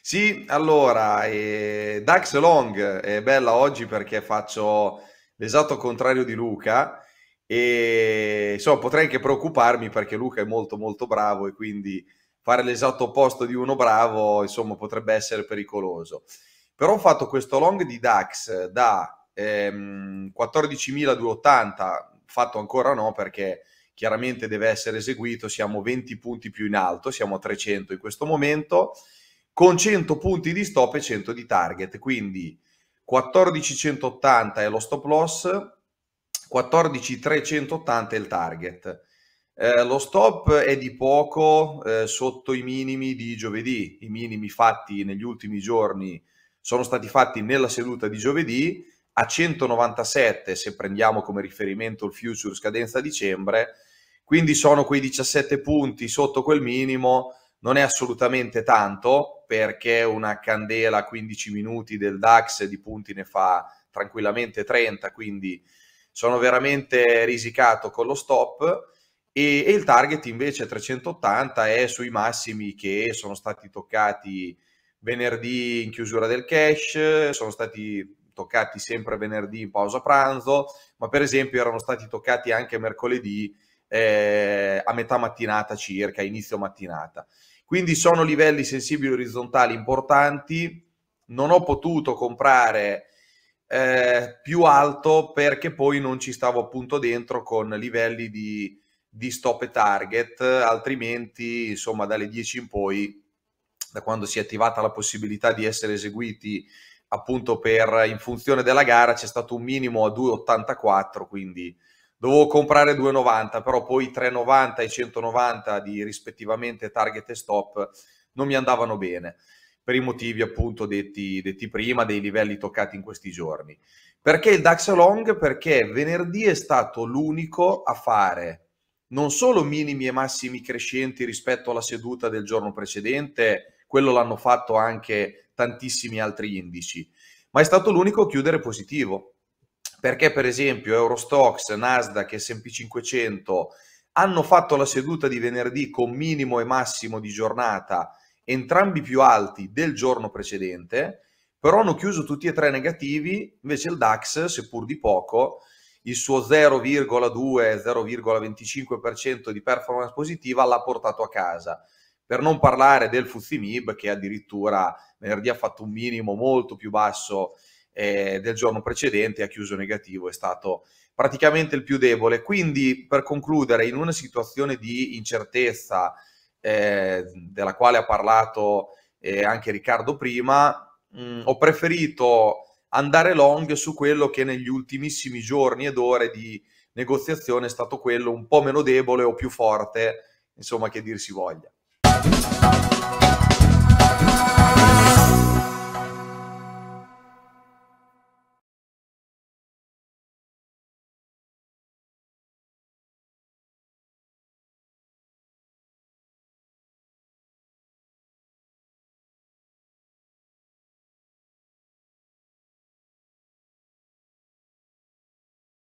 Sì, allora, eh, Dax Long è bella oggi perché faccio l'esatto contrario di Luca e insomma potrei anche preoccuparmi perché Luca è molto molto bravo e quindi fare l'esatto opposto di uno bravo insomma potrebbe essere pericoloso. Però ho fatto questo long di DAX da ehm, 14.280, fatto ancora no perché chiaramente deve essere eseguito, siamo 20 punti più in alto, siamo a 300 in questo momento, con 100 punti di stop e 100 di target, quindi 14.180 è lo stop loss, 14380 è il target. Eh, lo stop è di poco eh, sotto i minimi di giovedì, i minimi fatti negli ultimi giorni sono stati fatti nella seduta di giovedì a 197 se prendiamo come riferimento il future scadenza dicembre quindi sono quei 17 punti sotto quel minimo, non è assolutamente tanto perché una candela a 15 minuti del DAX di punti ne fa tranquillamente 30, quindi sono veramente risicato con lo stop e, e il target invece 380 è sui massimi che sono stati toccati venerdì in chiusura del cash, sono stati toccati sempre venerdì in pausa pranzo, ma per esempio erano stati toccati anche mercoledì eh, a metà mattinata circa, inizio mattinata. Quindi sono livelli sensibili orizzontali importanti. Non ho potuto comprare eh, più alto perché poi non ci stavo appunto dentro con livelli di, di stop e target, altrimenti insomma dalle 10 in poi, da quando si è attivata la possibilità di essere eseguiti appunto per in funzione della gara, c'è stato un minimo a 2,84, quindi dovevo comprare 2,90, però poi 3,90 e 190 di rispettivamente target e stop non mi andavano bene per i motivi appunto detti, detti prima, dei livelli toccati in questi giorni. Perché il DAX long? Perché venerdì è stato l'unico a fare non solo minimi e massimi crescenti rispetto alla seduta del giorno precedente, quello l'hanno fatto anche tantissimi altri indici, ma è stato l'unico a chiudere positivo perché per esempio Eurostox, Nasdaq, S&P 500 hanno fatto la seduta di venerdì con minimo e massimo di giornata, entrambi più alti del giorno precedente, però hanno chiuso tutti e tre negativi, invece il DAX, seppur di poco, il suo 0,2-0,25% di performance positiva l'ha portato a casa. Per non parlare del Fuzimib che addirittura venerdì ha fatto un minimo molto più basso eh, del giorno precedente ha chiuso negativo, è stato praticamente il più debole. Quindi per concludere, in una situazione di incertezza eh, della quale ha parlato eh, anche Riccardo prima, mh, mm, ho preferito andare long su quello che negli ultimissimi giorni ed ore di negoziazione è stato quello un po' meno debole o più forte, insomma che dir si voglia.